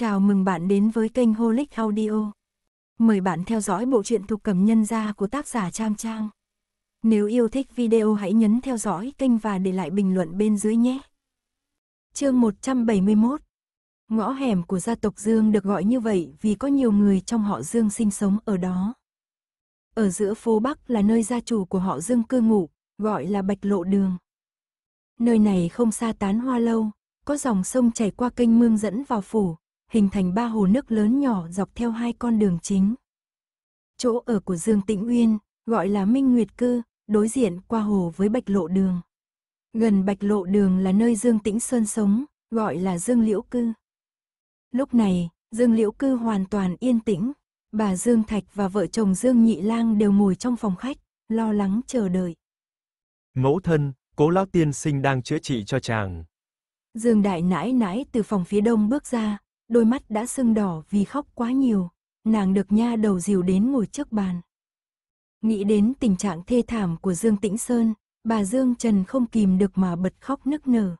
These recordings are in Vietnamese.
Chào mừng bạn đến với kênh Holic Audio. Mời bạn theo dõi bộ truyện thuộc cầm nhân gia của tác giả Trang Trang. Nếu yêu thích video hãy nhấn theo dõi kênh và để lại bình luận bên dưới nhé. Chương 171 Ngõ hẻm của gia tộc Dương được gọi như vậy vì có nhiều người trong họ Dương sinh sống ở đó. Ở giữa phố Bắc là nơi gia chủ của họ Dương cư ngụ, gọi là Bạch Lộ Đường. Nơi này không xa tán hoa lâu, có dòng sông chảy qua kênh mương dẫn vào phủ, hình thành ba hồ nước lớn nhỏ dọc theo hai con đường chính. Chỗ ở của Dương Tĩnh Uyên, gọi là Minh Nguyệt Cư, đối diện qua hồ với Bạch Lộ Đường. Gần Bạch Lộ Đường là nơi Dương Tĩnh Sơn sống, gọi là Dương Liễu Cư. Lúc này, Dương Liễu Cư hoàn toàn yên tĩnh, bà Dương Thạch và vợ chồng Dương Nhị Lang đều ngồi trong phòng khách, lo lắng chờ đợi. Mẫu thân, cố lão tiên sinh đang chữa trị cho chàng. Dương Đại nãi nãi từ phòng phía đông bước ra, đôi mắt đã sưng đỏ vì khóc quá nhiều, nàng được nha đầu dìu đến ngồi trước bàn. Nghĩ đến tình trạng thê thảm của Dương Tĩnh Sơn, bà Dương Trần không kìm được mà bật khóc nức nở.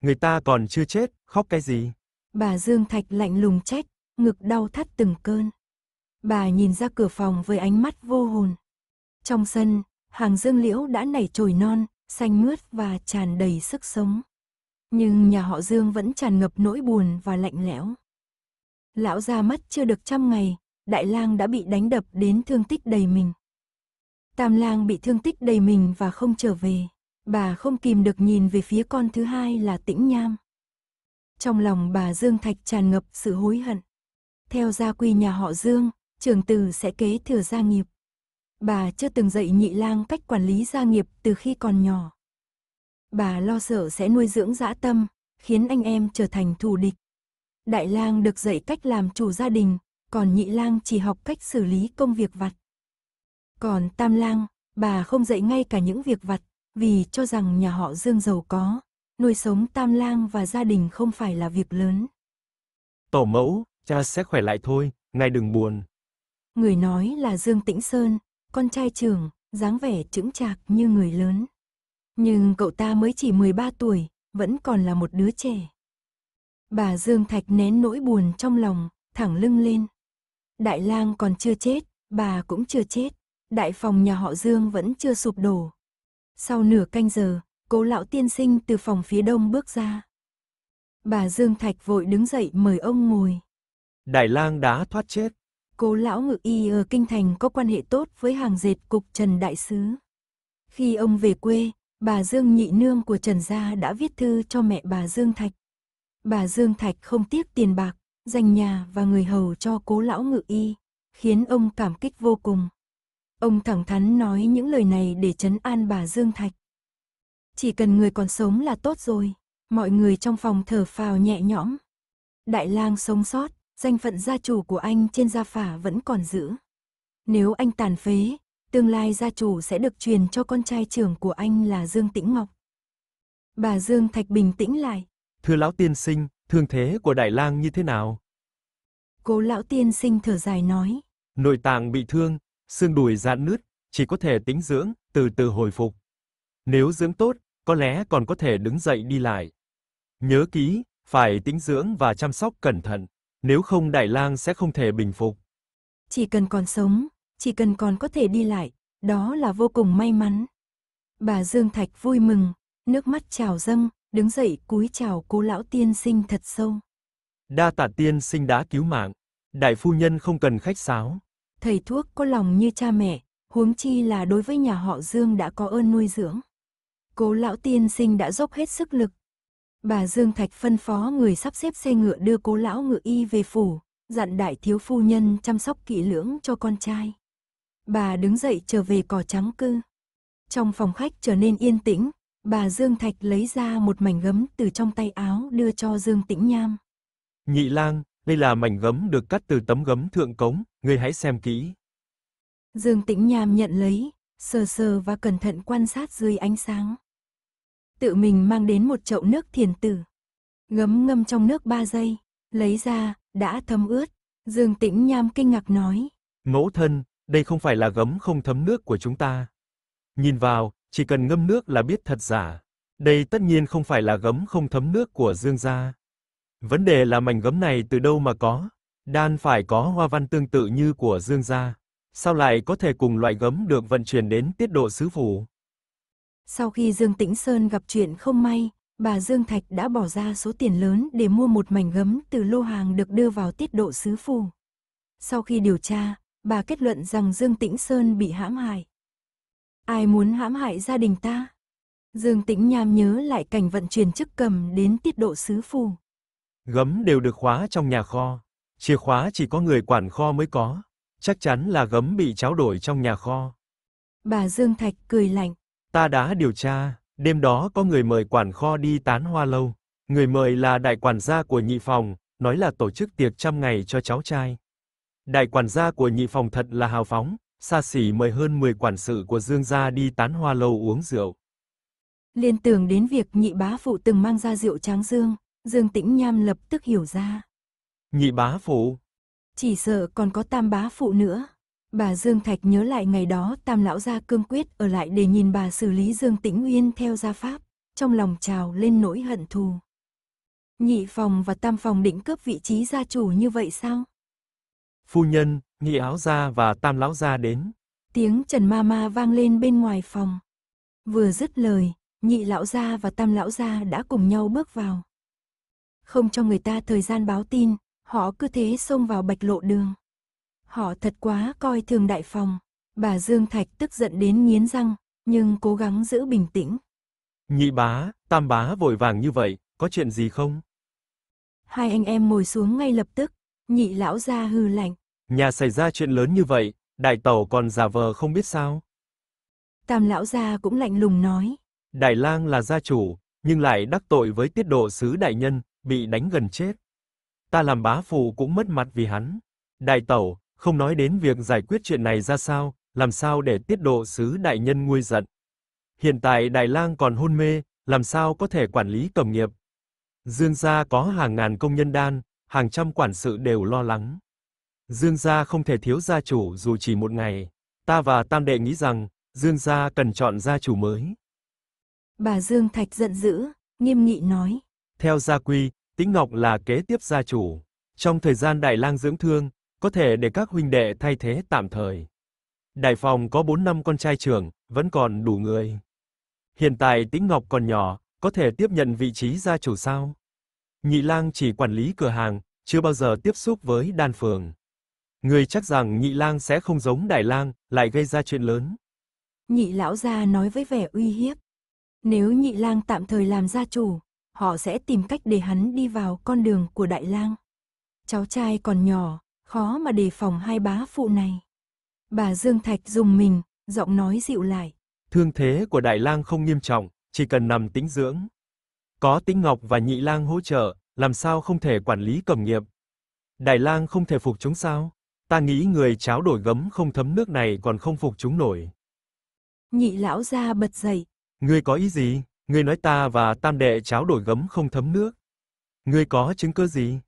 Người ta còn chưa chết, khóc cái gì? Bà Dương Thạch lạnh lùng trách, ngực đau thắt từng cơn. Bà nhìn ra cửa phòng với ánh mắt vô hồn. Trong sân, hàng dương liễu đã nảy trồi non, xanh mướt và tràn đầy sức sống. Nhưng nhà họ Dương vẫn tràn ngập nỗi buồn và lạnh lẽo. Lão ra mất chưa được trăm ngày, đại lang đã bị đánh đập đến thương tích đầy mình. Tam lang bị thương tích đầy mình và không trở về. Bà không kìm được nhìn về phía con thứ hai là tĩnh nham. Trong lòng bà Dương Thạch tràn ngập sự hối hận. Theo gia quy nhà họ Dương, trường tử sẽ kế thừa gia nghiệp. Bà chưa từng dạy nhị lang cách quản lý gia nghiệp từ khi còn nhỏ. Bà lo sợ sẽ nuôi dưỡng dã tâm, khiến anh em trở thành thù địch. Đại lang được dạy cách làm chủ gia đình, còn nhị lang chỉ học cách xử lý công việc vặt. Còn tam lang, bà không dạy ngay cả những việc vặt, vì cho rằng nhà họ Dương giàu có, nuôi sống tam lang và gia đình không phải là việc lớn. Tổ mẫu, cha sẽ khỏe lại thôi, ngài đừng buồn. Người nói là Dương Tĩnh Sơn, con trai trưởng, dáng vẻ chững chạc như người lớn. Nhưng cậu ta mới chỉ 13 tuổi, vẫn còn là một đứa trẻ. Bà Dương Thạch nén nỗi buồn trong lòng, thẳng lưng lên. Đại lang còn chưa chết, bà cũng chưa chết. Đại phòng nhà họ Dương vẫn chưa sụp đổ. Sau nửa canh giờ, cố lão tiên sinh từ phòng phía đông bước ra. Bà Dương Thạch vội đứng dậy mời ông ngồi. Đại lang đã thoát chết. Cố lão ngự y ở Kinh Thành có quan hệ tốt với hàng dệt cục Trần Đại Sứ. Khi ông về quê, Bà Dương nhị nương của Trần Gia đã viết thư cho mẹ bà Dương Thạch. Bà Dương Thạch không tiếc tiền bạc, dành nhà và người hầu cho cố lão ngự y, khiến ông cảm kích vô cùng. Ông thẳng thắn nói những lời này để chấn an bà Dương Thạch. Chỉ cần người còn sống là tốt rồi, mọi người trong phòng thở phào nhẹ nhõm. Đại lang sống sót, danh phận gia chủ của anh trên gia phả vẫn còn giữ. Nếu anh tàn phế, tương lai gia chủ sẽ được truyền cho con trai trưởng của anh là Dương Tĩnh Ngọc. Bà Dương Thạch bình tĩnh lại. Thưa lão tiên sinh, thương thế của Đại Lang như thế nào? Cố lão tiên sinh thở dài nói. Nội tạng bị thương, xương đùi dạn nứt, chỉ có thể tính dưỡng, từ từ hồi phục. Nếu dưỡng tốt, có lẽ còn có thể đứng dậy đi lại. Nhớ kỹ, phải tính dưỡng và chăm sóc cẩn thận, nếu không Đại Lang sẽ không thể bình phục. Chỉ cần còn sống, chỉ cần còn có thể đi lại, đó là vô cùng may mắn. Bà Dương Thạch vui mừng, nước mắt trào dâng, đứng dậy cúi chào cố lão tiên sinh thật sâu. Đa tạ tiên sinh đã cứu mạng, đại phu nhân không cần khách sáo. Thầy thuốc có lòng như cha mẹ, huống chi là đối với nhà họ Dương đã có ơn nuôi dưỡng. Cố lão tiên sinh đã dốc hết sức lực. Bà Dương Thạch phân phó người sắp xếp xe ngựa đưa cố lão ngựa y về phủ, dặn đại thiếu phu nhân chăm sóc kỹ lưỡng cho con trai. Bà đứng dậy trở về cỏ trắng cư. Trong phòng khách trở nên yên tĩnh, bà Dương Thạch lấy ra một mảnh gấm từ trong tay áo đưa cho Dương Tĩnh Nham. Nhị lang, đây là mảnh gấm được cắt từ tấm gấm thượng cống, ngươi hãy xem kỹ. Dương Tĩnh Nham nhận lấy, sờ sờ và cẩn thận quan sát dưới ánh sáng. Tự mình mang đến một chậu nước thiền tử. gấm ngâm trong nước ba giây, lấy ra, đã thấm ướt. Dương Tĩnh Nham kinh ngạc nói. Mẫu thân, đây không phải là gấm không thấm nước của chúng ta. Nhìn vào, chỉ cần ngâm nước là biết thật giả. Đây tất nhiên không phải là gấm không thấm nước của Dương gia. Vấn đề là mảnh gấm này từ đâu mà có? Đan phải có hoa văn tương tự như của Dương gia, sao lại có thể cùng loại gấm được vận chuyển đến tiết độ sứ phủ? Sau khi Dương Tĩnh Sơn gặp chuyện không may, bà Dương Thạch đã bỏ ra số tiền lớn để mua một mảnh gấm từ lô hàng được đưa vào tiết độ sứ phủ. Sau khi điều tra, bà kết luận rằng Dương Tĩnh Sơn bị hãm hại. Ai muốn hãm hại gia đình ta? Dương Tĩnh Nham nhớ lại cảnh vận chuyển chức cầm đến tiết độ sứ phù. Gấm đều được khóa trong nhà kho, chìa khóa chỉ có người quản kho mới có, chắc chắn là gấm bị tráo đổi trong nhà kho. Bà Dương Thạch cười lạnh. Ta đã điều tra, đêm đó có người mời quản kho đi tán hoa lâu. Người mời là đại quản gia của nhị phòng, nói là tổ chức tiệc trăm ngày cho cháu trai. Đại quản gia của nhị phòng thật là hào phóng, xa xỉ mời hơn 10 quản sự của Dương gia đi tán hoa lâu uống rượu. Liên tưởng đến việc nhị bá phụ từng mang ra rượu tráng dương, Dương Tĩnh Nham lập tức hiểu ra. Nhị bá phụ? Chỉ sợ còn có tam bá phụ nữa. Bà Dương Thạch nhớ lại ngày đó tam lão gia cương quyết ở lại để nhìn bà xử lý Dương Tĩnh Uyên theo gia pháp, trong lòng trào lên nỗi hận thù. Nhị phòng và tam phòng định cướp vị trí gia chủ như vậy sao? phu nhân, nhị áo gia và tam lão gia đến. Tiếng Trần Ma Ma vang lên bên ngoài phòng. Vừa dứt lời, nhị lão gia và tam lão gia đã cùng nhau bước vào. Không cho người ta thời gian báo tin, họ cứ thế xông vào bạch lộ đường. Họ thật quá coi thường đại phòng, bà Dương Thạch tức giận đến nghiến răng, nhưng cố gắng giữ bình tĩnh. Nhị bá, tam bá vội vàng như vậy, có chuyện gì không? Hai anh em ngồi xuống ngay lập tức, Nhị lão ra hư lạnh. Nhà xảy ra chuyện lớn như vậy, đại tẩu còn giả vờ không biết sao. Tam lão gia cũng lạnh lùng nói. Đại lang là gia chủ, nhưng lại đắc tội với tiết độ sứ đại nhân, bị đánh gần chết. Ta làm bá phụ cũng mất mặt vì hắn. Đại tẩu, không nói đến việc giải quyết chuyện này ra sao, làm sao để tiết độ sứ đại nhân nguôi giận. Hiện tại Đại lang còn hôn mê, làm sao có thể quản lý cầm nghiệp. Dương gia có hàng ngàn công nhân đan, hàng trăm quản sự đều lo lắng. Dương gia không thể thiếu gia chủ dù chỉ một ngày, ta và Tam đệ nghĩ rằng, Dương gia cần chọn gia chủ mới. Bà Dương Thạch giận dữ, nghiêm nghị nói. Theo gia quy, Tĩnh Ngọc là kế tiếp gia chủ, trong thời gian Đại Lang dưỡng thương, có thể để các huynh đệ thay thế tạm thời. Đại phòng có 4 năm con trai trưởng, vẫn còn đủ người. Hiện tại Tĩnh Ngọc còn nhỏ, có thể tiếp nhận vị trí gia chủ sao? Nhị lang chỉ quản lý cửa hàng, chưa bao giờ tiếp xúc với đan phường. Người chắc rằng nhị lang sẽ không giống đại lang, lại gây ra chuyện lớn. Nhị lão gia nói với vẻ uy hiếp. Nếu nhị lang tạm thời làm gia chủ, họ sẽ tìm cách để hắn đi vào con đường của đại lang. Cháu trai còn nhỏ, khó mà đề phòng hai bá phụ này. Bà Dương Thạch dùng mình, giọng nói dịu lại. Thương thế của đại lang không nghiêm trọng, chỉ cần nằm tĩnh dưỡng. Có Tĩnh Ngọc và Nhị Lang hỗ trợ, làm sao không thể quản lý cầm nghiệp? Đại Lang không thể phục chúng sao? Ta nghĩ người cháo đổi gấm không thấm nước này còn không phục chúng nổi. Nhị lão gia bật dậy. Ngươi có ý gì? Ngươi nói ta và tam đệ cháo đổi gấm không thấm nước. Ngươi có chứng cứ gì?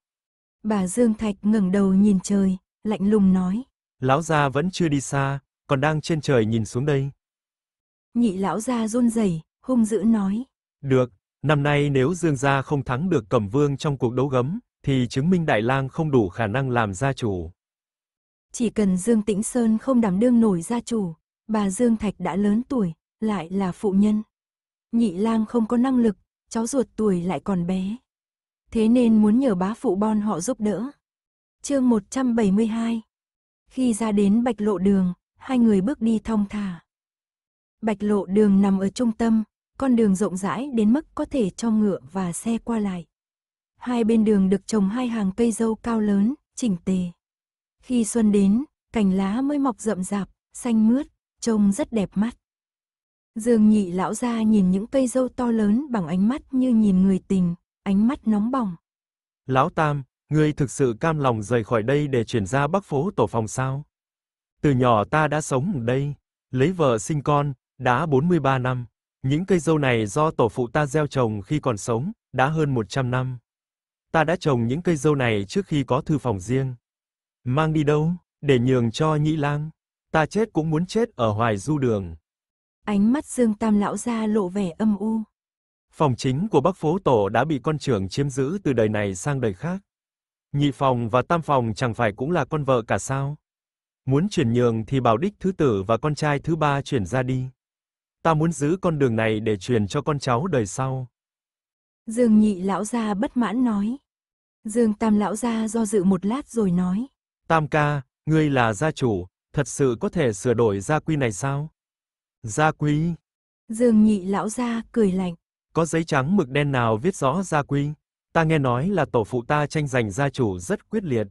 Bà Dương Thạch ngẩng đầu nhìn trời, lạnh lùng nói. Lão gia vẫn chưa đi xa, còn đang trên trời nhìn xuống đây. Nhị lão gia run rẩy, hung dữ nói. Được, Năm nay nếu Dương gia không thắng được Cẩm Vương trong cuộc đấu gấm, thì chứng minh Đại Lang không đủ khả năng làm gia chủ. Chỉ cần Dương Tĩnh Sơn không đảm đương nổi gia chủ, bà Dương Thạch đã lớn tuổi, lại là phụ nhân. Nhị Lang không có năng lực, cháu ruột tuổi lại còn bé. Thế nên muốn nhờ bá phụ Bon họ giúp đỡ. Chương 172. Khi ra đến Bạch Lộ Đường, hai người bước đi thong thả. Bạch Lộ Đường nằm ở trung tâm, con đường rộng rãi đến mức có thể cho ngựa và xe qua lại. Hai bên đường được trồng hai hàng cây dâu cao lớn, chỉnh tề. Khi xuân đến, cành lá mới mọc rậm rạp, xanh mướt, trông rất đẹp mắt. Dương nhị lão ra nhìn những cây dâu to lớn bằng ánh mắt như nhìn người tình, ánh mắt nóng bỏng. Lão Tam, ngươi thực sự cam lòng rời khỏi đây để chuyển ra bắc phố tổ phòng sao? Từ nhỏ ta đã sống ở đây, lấy vợ sinh con, đã 43 năm. Những cây dâu này do tổ phụ ta gieo trồng khi còn sống, đã hơn 100 năm. Ta đã trồng những cây dâu này trước khi có thư phòng riêng. Mang đi đâu, để nhường cho nhị Lang. Ta chết cũng muốn chết ở Hoài Du Đường. Ánh mắt Dương Tam lão ra lộ vẻ âm u. Phòng chính của Bắc Phố Tổ đã bị con trưởng chiếm giữ từ đời này sang đời khác. Nhị phòng và tam phòng chẳng phải cũng là con vợ cả sao? Muốn chuyển nhường thì bảo đích thứ tử và con trai thứ ba chuyển ra đi ta muốn giữ con đường này để truyền cho con cháu đời sau. Dương nhị lão gia bất mãn nói. Dương tam lão gia do dự một lát rồi nói. Tam ca, ngươi là gia chủ, thật sự có thể sửa đổi gia quy này sao? Gia quy? Dương nhị lão gia cười lạnh. Có giấy trắng mực đen nào viết rõ gia quy? Ta nghe nói là tổ phụ ta tranh giành gia chủ rất quyết liệt.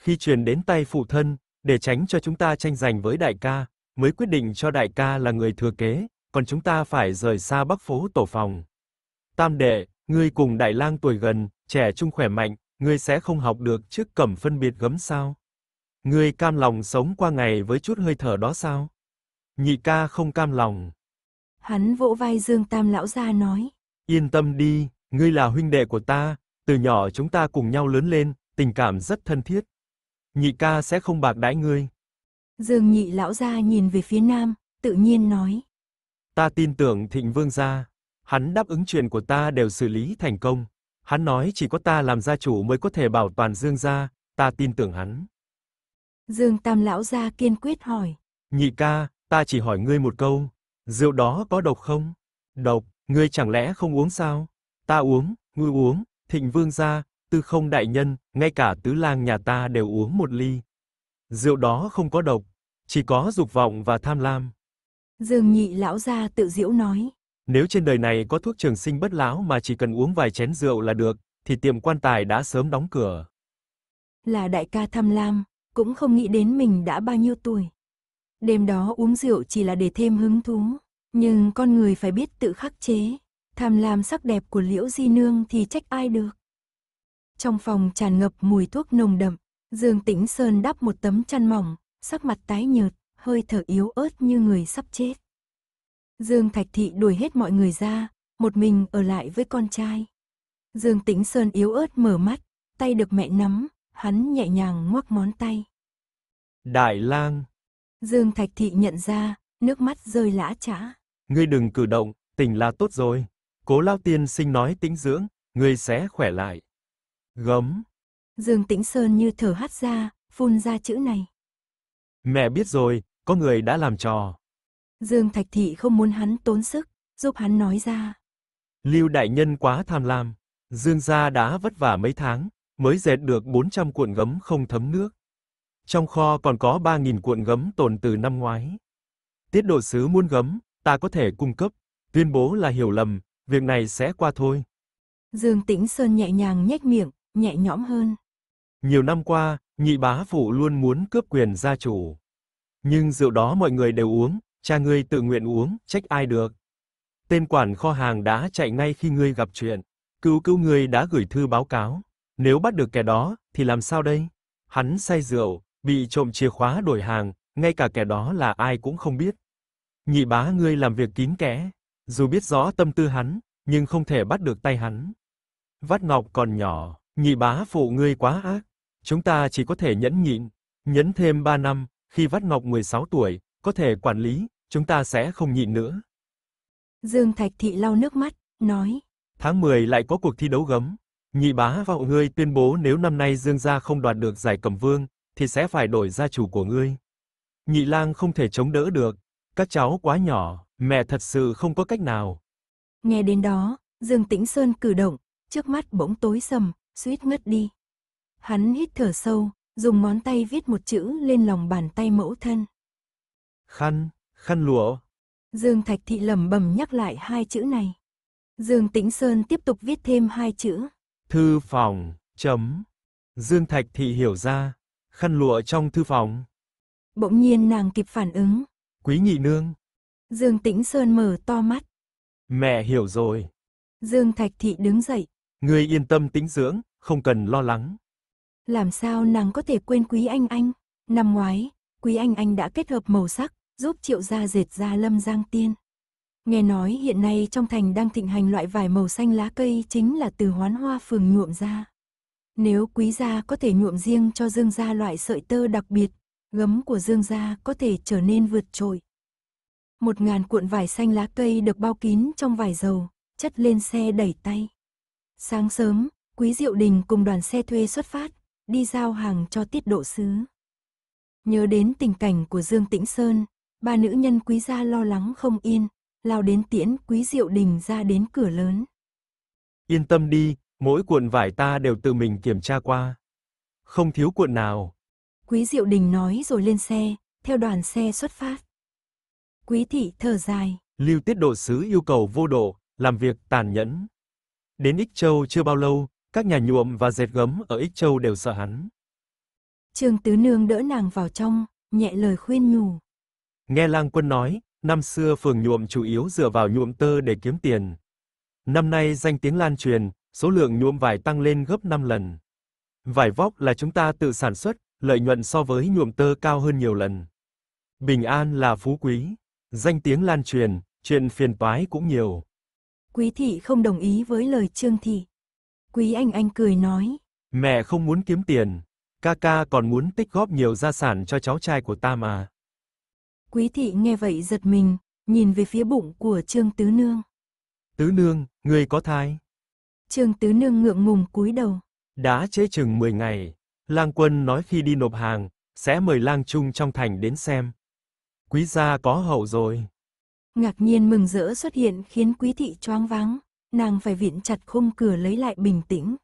Khi truyền đến tay phụ thân, để tránh cho chúng ta tranh giành với đại ca, mới quyết định cho đại ca là người thừa kế, còn chúng ta phải rời xa Bắc phố tổ phòng. Tam đệ, ngươi cùng đại lang tuổi gần, trẻ trung khỏe mạnh, ngươi sẽ không học được trước cẩm phân biệt gấm sao? Ngươi cam lòng sống qua ngày với chút hơi thở đó sao? Nhị ca không cam lòng. Hắn vỗ vai Dương Tam lão gia nói. Yên tâm đi, ngươi là huynh đệ của ta, từ nhỏ chúng ta cùng nhau lớn lên, tình cảm rất thân thiết. Nhị ca sẽ không bạc đãi ngươi. Dương nhị lão gia nhìn về phía nam, tự nhiên nói. Ta tin tưởng Thịnh Vương gia, hắn đáp ứng chuyện của ta đều xử lý thành công. Hắn nói chỉ có ta làm gia chủ mới có thể bảo toàn Dương gia, ta tin tưởng hắn. Dương Tam lão gia kiên quyết hỏi. Nhị ca, ta chỉ hỏi ngươi một câu, rượu đó có độc không? Độc, ngươi chẳng lẽ không uống sao? Ta uống, ngươi uống, Thịnh Vương gia, Tư Không đại nhân, ngay cả tứ lang nhà ta đều uống một ly. Rượu đó không có độc, chỉ có dục vọng và tham lam. Dương nhị lão gia tự diễu nói. Nếu trên đời này có thuốc trường sinh bất lão mà chỉ cần uống vài chén rượu là được, thì tiệm quan tài đã sớm đóng cửa. Là đại ca tham lam, cũng không nghĩ đến mình đã bao nhiêu tuổi. Đêm đó uống rượu chỉ là để thêm hứng thú, nhưng con người phải biết tự khắc chế. Tham lam sắc đẹp của liễu di nương thì trách ai được. Trong phòng tràn ngập mùi thuốc nồng đậm, Dương Tĩnh Sơn đắp một tấm chăn mỏng, sắc mặt tái nhợt hơi thở yếu ớt như người sắp chết. Dương Thạch Thị đuổi hết mọi người ra, một mình ở lại với con trai. Dương Tĩnh Sơn yếu ớt mở mắt, tay được mẹ nắm, hắn nhẹ nhàng ngoắc món tay. Đại lang. Dương Thạch Thị nhận ra, nước mắt rơi lã chả. Ngươi đừng cử động, tỉnh là tốt rồi. Cố lao tiên sinh nói tĩnh dưỡng, ngươi sẽ khỏe lại. Gấm. Dương Tĩnh Sơn như thở hắt ra, phun ra chữ này. Mẹ biết rồi, có người đã làm trò. Dương Thạch Thị không muốn hắn tốn sức, giúp hắn nói ra. Lưu đại nhân quá tham lam, Dương gia đã vất vả mấy tháng, mới dệt được 400 cuộn gấm không thấm nước. Trong kho còn có 3.000 cuộn gấm tồn từ năm ngoái. Tiết độ sứ muốn gấm, ta có thể cung cấp, tuyên bố là hiểu lầm, việc này sẽ qua thôi. Dương Tĩnh Sơn nhẹ nhàng nhếch miệng, nhẹ nhõm hơn. Nhiều năm qua, nhị bá phụ luôn muốn cướp quyền gia chủ. Nhưng rượu đó mọi người đều uống, cha ngươi tự nguyện uống, trách ai được. Tên quản kho hàng đã chạy ngay khi ngươi gặp chuyện. Cứu cứu ngươi đã gửi thư báo cáo. Nếu bắt được kẻ đó, thì làm sao đây? Hắn say rượu, bị trộm chìa khóa đổi hàng, ngay cả kẻ đó là ai cũng không biết. Nhị bá ngươi làm việc kín kẽ, dù biết rõ tâm tư hắn, nhưng không thể bắt được tay hắn. Vắt Ngọc còn nhỏ, nhị bá phụ ngươi quá ác, chúng ta chỉ có thể nhẫn nhịn, nhẫn thêm ba năm, khi Vắt Ngọc 16 tuổi, có thể quản lý, chúng ta sẽ không nhịn nữa. Dương Thạch Thị lau nước mắt, nói. Tháng 10 lại có cuộc thi đấu gấm. Nhị bá vào ngươi tuyên bố nếu năm nay Dương gia không đoạt được giải cầm vương, thì sẽ phải đổi gia chủ của ngươi. Nhị lang không thể chống đỡ được. Các cháu quá nhỏ, mẹ thật sự không có cách nào. Nghe đến đó, Dương Tĩnh Sơn cử động, trước mắt bỗng tối sầm, suýt ngất đi. Hắn hít thở sâu, dùng ngón tay viết một chữ lên lòng bàn tay mẫu thân. Khăn, khăn lụa. Dương Thạch Thị lẩm bẩm nhắc lại hai chữ này. Dương Tĩnh Sơn tiếp tục viết thêm hai chữ. Thư phòng, chấm. Dương Thạch Thị hiểu ra, khăn lụa trong thư phòng. Bỗng nhiên nàng kịp phản ứng. Quý nhị nương. Dương Tĩnh Sơn mở to mắt. Mẹ hiểu rồi. Dương Thạch Thị đứng dậy. Ngươi yên tâm tính dưỡng, không cần lo lắng. Làm sao nàng có thể quên Quý Anh Anh? Năm ngoái, Quý Anh Anh đã kết hợp màu sắc, giúp triệu gia dệt ra lâm giang tiên. Nghe nói hiện nay trong thành đang thịnh hành loại vải màu xanh lá cây chính là từ hoán hoa phường nhuộm ra. Nếu quý gia có thể nhuộm riêng cho dương gia loại sợi tơ đặc biệt, gấm của dương gia có thể trở nên vượt trội. Một ngàn cuộn vải xanh lá cây được bao kín trong vải dầu, chất lên xe đẩy tay. Sáng sớm, quý diệu đình cùng đoàn xe thuê xuất phát, đi giao hàng cho tiết độ sứ. Nhớ đến tình cảnh của Dương Tĩnh Sơn, ba nữ nhân quý gia lo lắng không yên, lao đến tiễn quý diệu đình ra đến cửa lớn. Yên tâm đi, mỗi cuộn vải ta đều tự mình kiểm tra qua. Không thiếu cuộn nào. Quý diệu đình nói rồi lên xe, theo đoàn xe xuất phát. Quý thị thở dài. Lưu tiết độ sứ yêu cầu vô độ, làm việc tàn nhẫn. Đến Ích Châu chưa bao lâu, các nhà nhuộm và dệt gấm ở Ích Châu đều sợ hắn. Trương Tứ Nương đỡ nàng vào trong, nhẹ lời khuyên nhủ. Nghe lang quân nói, năm xưa phường nhuộm chủ yếu dựa vào nhuộm tơ để kiếm tiền. Năm nay danh tiếng lan truyền, số lượng nhuộm vải tăng lên gấp 5 lần. Vải vóc là chúng ta tự sản xuất, lợi nhuận so với nhuộm tơ cao hơn nhiều lần. Bình an là phú quý, danh tiếng lan truyền, chuyện phiền toái cũng nhiều. Quý thị không đồng ý với lời Trương thị. Quý Anh Anh cười nói. Mẹ không muốn kiếm tiền, ca ca còn muốn tích góp nhiều gia sản cho cháu trai của ta mà. Quý thị nghe vậy giật mình, nhìn về phía bụng của Trương Tứ Nương. Tứ Nương, người có thai. Trương Tứ Nương ngượng ngùng cúi đầu. Đã chế chừng 10 ngày, lang quân nói khi đi nộp hàng, sẽ mời lang trung trong thành đến xem. Quý gia có hậu rồi. Ngạc nhiên mừng rỡ xuất hiện khiến quý thị choáng váng nàng phải viện chặt khung cửa lấy lại bình tĩnh.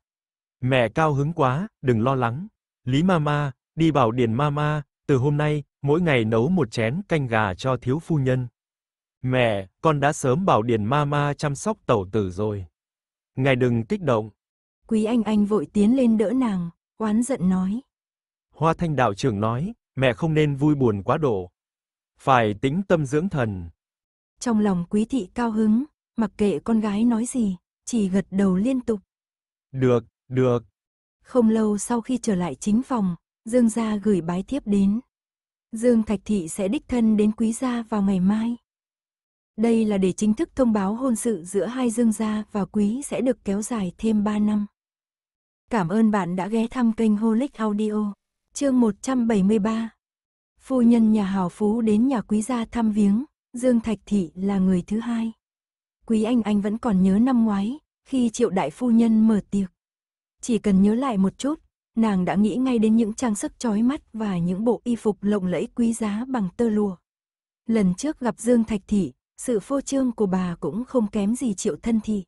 Mẹ cao hứng quá, đừng lo lắng. Lý Mama, đi bảo Điền Mama, từ hôm nay, mỗi ngày nấu một chén canh gà cho thiếu phu nhân. Mẹ, con đã sớm bảo Điền Mama chăm sóc tẩu tử rồi. Ngài đừng kích động. Quý Anh Anh vội tiến lên đỡ nàng, oán giận nói. Hoa Thanh đạo trưởng nói, mẹ không nên vui buồn quá độ. Phải tĩnh tâm dưỡng thần. Trong lòng quý thị cao hứng, mặc kệ con gái nói gì, chỉ gật đầu liên tục. Được, được. Không lâu sau khi trở lại chính phòng, Dương gia gửi bái tiếp đến. Dương Thạch Thị sẽ đích thân đến quý gia vào ngày mai. Đây là để chính thức thông báo hôn sự giữa hai Dương gia và quý sẽ được kéo dài thêm 3 năm. Cảm ơn bạn đã ghé thăm kênh Holic Audio. Chương 173. Phu nhân nhà hào phú đến nhà quý gia thăm viếng, Dương Thạch Thị là người thứ hai. Quý Anh Anh vẫn còn nhớ năm ngoái, khi triệu đại phu nhân mở tiệc. Chỉ cần nhớ lại một chút, nàng đã nghĩ ngay đến những trang sức chói mắt và những bộ y phục lộng lẫy quý giá bằng tơ lụa. Lần trước gặp Dương Thạch Thị, sự phô trương của bà cũng không kém gì triệu thân thị.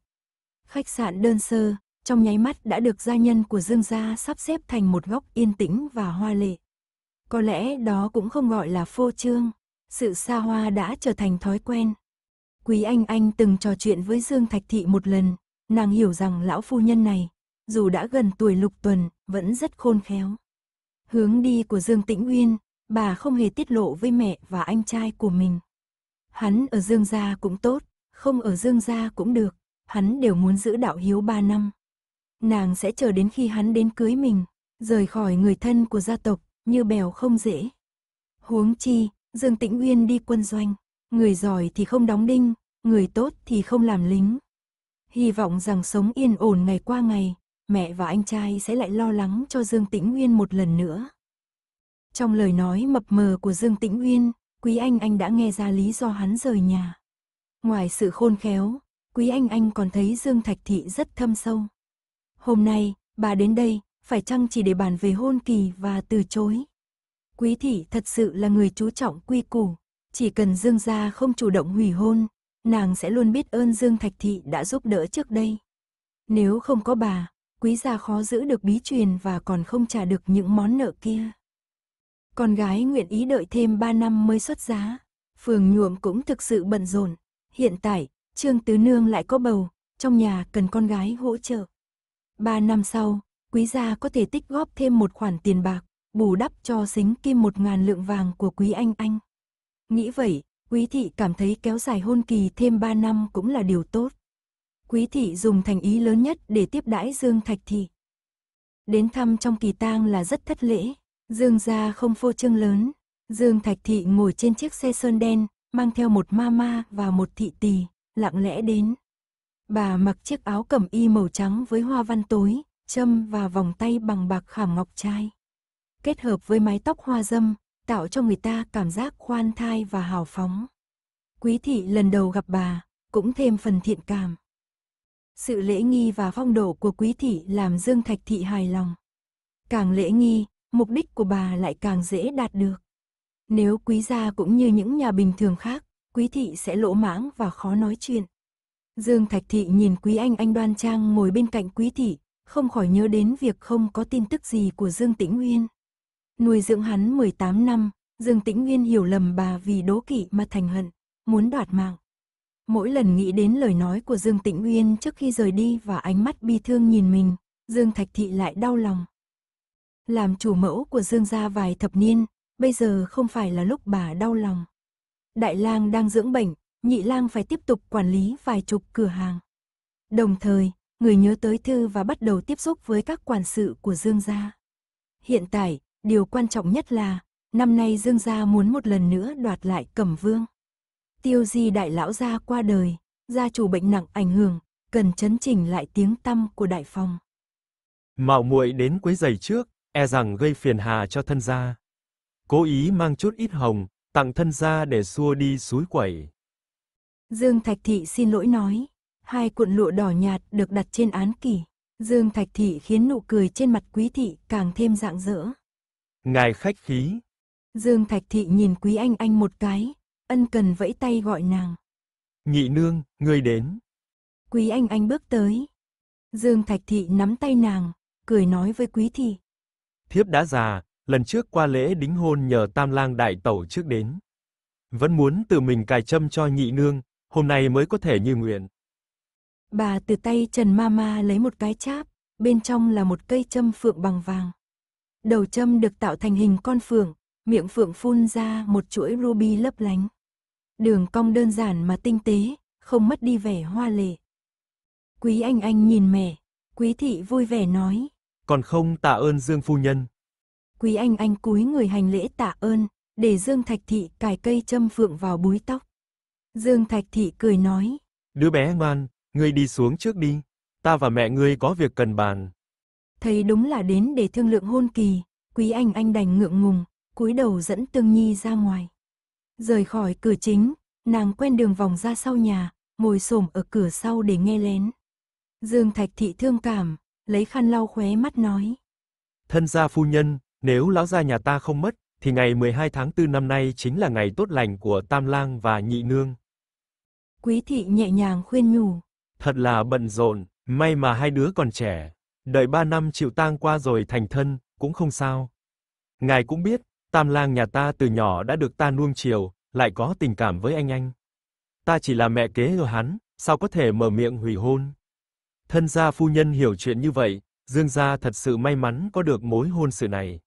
Khách sạn đơn sơ, trong nháy mắt đã được gia nhân của Dương gia sắp xếp thành một góc yên tĩnh và hoa lệ. Có lẽ đó cũng không gọi là phô trương, sự xa hoa đã trở thành thói quen, Quý Anh Anh từng trò chuyện với Dương Thạch Thị một lần, nàng hiểu rằng lão phu nhân này, dù đã gần tuổi lục tuần, vẫn rất khôn khéo. Hướng đi của Dương Tĩnh Uyên, bà không hề tiết lộ với mẹ và anh trai của mình. Hắn ở Dương Gia cũng tốt, không ở Dương Gia cũng được, hắn đều muốn giữ đạo hiếu ba năm. Nàng sẽ chờ đến khi hắn đến cưới mình, rời khỏi người thân của gia tộc, như bèo không dễ. Huống chi, Dương Tĩnh Uyên đi quân doanh. Người giỏi thì không đóng đinh, người tốt thì không làm lính. Hy vọng rằng sống yên ổn ngày qua ngày, mẹ và anh trai sẽ lại lo lắng cho Dương Tĩnh Nguyên một lần nữa. Trong lời nói mập mờ của Dương Tĩnh Nguyên, Quý Anh Anh đã nghe ra lý do hắn rời nhà. Ngoài sự khôn khéo, Quý Anh Anh còn thấy Dương Thạch Thị rất thâm sâu. Hôm nay, bà đến đây, phải chăng chỉ để bàn về hôn kỳ và từ chối? Quý Thị thật sự là người chú trọng quy củ. Chỉ cần Dương gia không chủ động hủy hôn, nàng sẽ luôn biết ơn Dương Thạch Thị đã giúp đỡ trước đây. Nếu không có bà, quý gia khó giữ được bí truyền và còn không trả được những món nợ kia. Con gái nguyện ý đợi thêm 3 năm mới xuất giá. Phường nhuộm cũng thực sự bận rộn. Hiện tại, Trương Tứ Nương lại có bầu, trong nhà cần con gái hỗ trợ. 3 năm sau, quý gia có thể tích góp thêm một khoản tiền bạc, bù đắp cho xính kim một ngàn lượng vàng của quý anh anh. Nghĩ vậy, quý thị cảm thấy kéo dài hôn kỳ thêm 3 năm cũng là điều tốt. Quý thị dùng thành ý lớn nhất để tiếp đãi Dương Thạch Thị. Đến thăm trong kỳ tang là rất thất lễ, Dương gia không phô trương lớn. Dương Thạch Thị ngồi trên chiếc xe sơn đen, mang theo một ma ma và một thị tỳ, lặng lẽ đến. Bà mặc chiếc áo cẩm y màu trắng với hoa văn tối, châm và vòng tay bằng bạc khảm ngọc trai. Kết hợp với mái tóc hoa dâm, tạo cho người ta cảm giác khoan thai và hào phóng. Quý thị lần đầu gặp bà, cũng thêm phần thiện cảm. Sự lễ nghi và phong độ của quý thị làm Dương Thạch Thị hài lòng. Càng lễ nghi, mục đích của bà lại càng dễ đạt được. Nếu quý gia cũng như những nhà bình thường khác, quý thị sẽ lỗ mãng và khó nói chuyện. Dương Thạch Thị nhìn quý anh anh đoan trang ngồi bên cạnh quý thị, không khỏi nhớ đến việc không có tin tức gì của Dương Tĩnh nguyên nuôi dưỡng hắn 18 năm, Dương Tĩnh Nguyên hiểu lầm bà vì đố kỵ mà thành hận, muốn đoạt mạng. Mỗi lần nghĩ đến lời nói của Dương Tĩnh Nguyên trước khi rời đi và ánh mắt bi thương nhìn mình, Dương Thạch Thị lại đau lòng. Làm chủ mẫu của Dương gia vài thập niên, bây giờ không phải là lúc bà đau lòng. Đại lang đang dưỡng bệnh, nhị lang phải tiếp tục quản lý vài chục cửa hàng. Đồng thời, người nhớ tới thư và bắt đầu tiếp xúc với các quản sự của Dương gia. Hiện tại, điều quan trọng nhất là, năm nay Dương gia muốn một lần nữa đoạt lại Cẩm Vương. Tiêu Di đại lão gia qua đời, gia chủ bệnh nặng ảnh hưởng, cần chấn chỉnh lại tiếng tăm của đại phong Mạo muội đến quấy giày trước, e rằng gây phiền hà cho thân gia. Cố ý mang chút ít hồng, tặng thân gia để xua đi suối quẩy. Dương Thạch Thị xin lỗi nói, hai cuộn lụa đỏ nhạt được đặt trên án kỷ. Dương Thạch Thị khiến nụ cười trên mặt quý thị càng thêm rạng rỡ. Ngài khách khí. Dương Thạch Thị nhìn Quý Anh Anh một cái, ân cần vẫy tay gọi nàng. Nhị nương, ngươi đến. Quý Anh Anh bước tới. Dương Thạch Thị nắm tay nàng, cười nói với Quý Thị. Thiếp đã già, lần trước qua lễ đính hôn nhờ Tam Lang Đại Tẩu trước đến. Vẫn muốn tự mình cài châm cho nhị nương, hôm nay mới có thể như nguyện. Bà từ tay Trần Mama lấy một cái cháp, bên trong là một cây châm phượng bằng vàng. Đầu châm được tạo thành hình con phượng, miệng phượng phun ra một chuỗi ruby lấp lánh. Đường cong đơn giản mà tinh tế, không mất đi vẻ hoa lệ. Quý anh anh nhìn mẹ, quý thị vui vẻ nói. Còn không tạ ơn Dương Phu Nhân. Quý anh anh cúi người hành lễ tạ ơn, để Dương Thạch Thị cài cây châm phượng vào búi tóc. Dương Thạch Thị cười nói. Đứa bé ngoan, ngươi đi xuống trước đi. Ta và mẹ ngươi có việc cần bàn. Thấy đúng là đến để thương lượng hôn kỳ, Quý Anh Anh đành ngượng ngùng, cúi đầu dẫn Tương Nhi ra ngoài. Rời khỏi cửa chính, nàng quen đường vòng ra sau nhà, ngồi xổm ở cửa sau để nghe lén. Dương Thạch Thị thương cảm, lấy khăn lau khóe mắt nói. Thân gia phu nhân, nếu lão gia nhà ta không mất, thì ngày 12 tháng 4 năm nay chính là ngày tốt lành của Tam Lang và Nhị Nương. Quý thị nhẹ nhàng khuyên nhủ. Thật là bận rộn, may mà hai đứa còn trẻ, đợi ba năm chịu tang qua rồi thành thân, cũng không sao. Ngài cũng biết, Tam lang nhà ta từ nhỏ đã được ta nuông chiều, lại có tình cảm với anh anh. Ta chỉ là mẹ kế của hắn, sao có thể mở miệng hủy hôn. Thân gia phu nhân hiểu chuyện như vậy, Dương gia thật sự may mắn có được mối hôn sự này.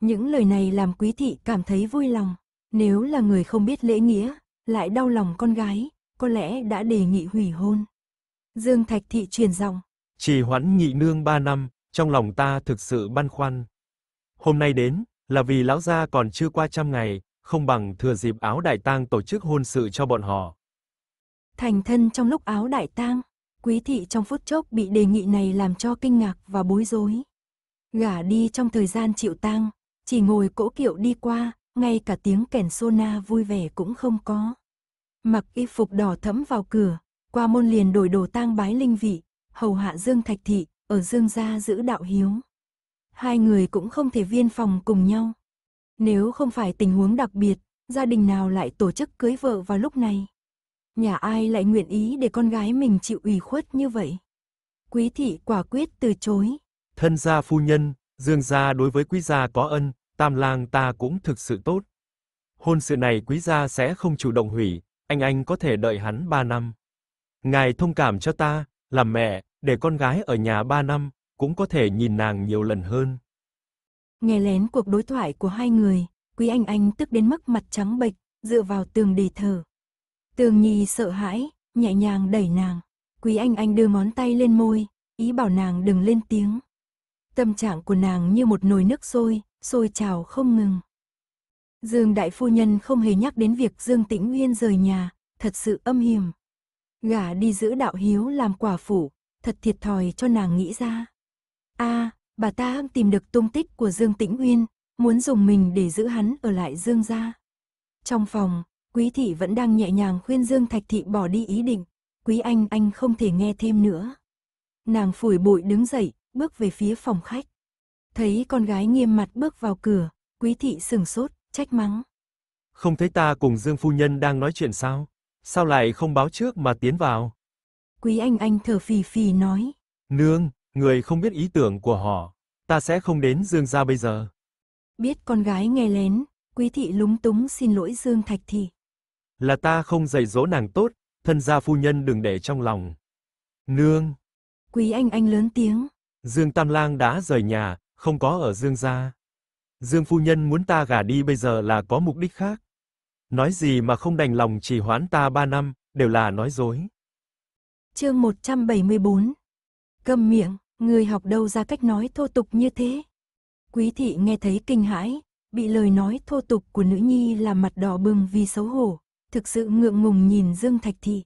Những lời này làm Quý thị cảm thấy vui lòng, nếu là người không biết lễ nghĩa, lại đau lòng con gái, có lẽ đã đề nghị hủy hôn. Dương Thạch thị truyền giọng, chỉ hoãn nhị nương ba năm, trong lòng ta thực sự băn khoăn. Hôm nay đến, là vì lão gia còn chưa qua trăm ngày, không bằng thừa dịp áo đại tang tổ chức hôn sự cho bọn họ. Thành thân trong lúc áo đại tang, quý thị trong phút chốc bị đề nghị này làm cho kinh ngạc và bối rối. Gả đi trong thời gian chịu tang, chỉ ngồi cỗ kiệu đi qua, ngay cả tiếng kèn sona vui vẻ cũng không có. Mặc y phục đỏ thẫm vào cửa, qua môn liền đổi đồ tang bái linh vị, hầu hạ Dương Thạch Thị, ở Dương gia giữ đạo hiếu. Hai người cũng không thể viên phòng cùng nhau. Nếu không phải tình huống đặc biệt, gia đình nào lại tổ chức cưới vợ vào lúc này? Nhà ai lại nguyện ý để con gái mình chịu ủy khuất như vậy? Quý thị quả quyết từ chối. Thân gia phu nhân, Dương gia đối với quý gia có ân, tam lang ta cũng thực sự tốt. Hôn sự này quý gia sẽ không chủ động hủy, anh anh có thể đợi hắn 3 năm. Ngài thông cảm cho ta, làm mẹ, để con gái ở nhà 3 năm, cũng có thể nhìn nàng nhiều lần hơn. Nghe lén cuộc đối thoại của hai người, Quý Anh Anh tức đến mức mặt trắng bệch, dựa vào tường để thở. Tường Nhi sợ hãi, nhẹ nhàng đẩy nàng. Quý Anh Anh đưa ngón tay lên môi, ý bảo nàng đừng lên tiếng. Tâm trạng của nàng như một nồi nước sôi, sôi trào không ngừng. Dương đại phu nhân không hề nhắc đến việc Dương Tĩnh Nguyên rời nhà, thật sự âm hiểm gả đi giữ đạo hiếu làm quả phủ, thật thiệt thòi cho nàng nghĩ ra. A, à, bà ta tìm được tung tích của Dương Tĩnh Uyên, muốn dùng mình để giữ hắn ở lại Dương gia. Trong phòng, Quý thị vẫn đang nhẹ nhàng khuyên Dương Thạch thị bỏ đi ý định, Quý anh anh không thể nghe thêm nữa. Nàng phủi bụi đứng dậy, bước về phía phòng khách. Thấy con gái nghiêm mặt bước vào cửa, Quý thị sừng sốt, trách mắng. Không thấy ta cùng Dương phu nhân đang nói chuyện sao? Sao lại không báo trước mà tiến vào? Quý Anh Anh thở phì phì nói. Nương, người không biết ý tưởng của họ. Ta sẽ không đến Dương gia bây giờ. Biết con gái nghe lén, Quý Thị lúng túng xin lỗi Dương Thạch Thị. Là ta không dạy dỗ nàng tốt, thân gia phu nhân đừng để trong lòng. Nương. Quý Anh Anh lớn tiếng. Dương Tam Lang đã rời nhà, không có ở Dương gia. Dương phu nhân muốn ta gả đi bây giờ là có mục đích khác. Nói gì mà không đành lòng trì hoãn ta 3 năm, đều là nói dối. Chương 174. câm miệng, người học đâu ra cách nói thô tục như thế? Quý thị nghe thấy kinh hãi, bị lời nói thô tục của nữ nhi làm mặt đỏ bừng vì xấu hổ, thực sự ngượng ngùng nhìn Dương Thạch thị.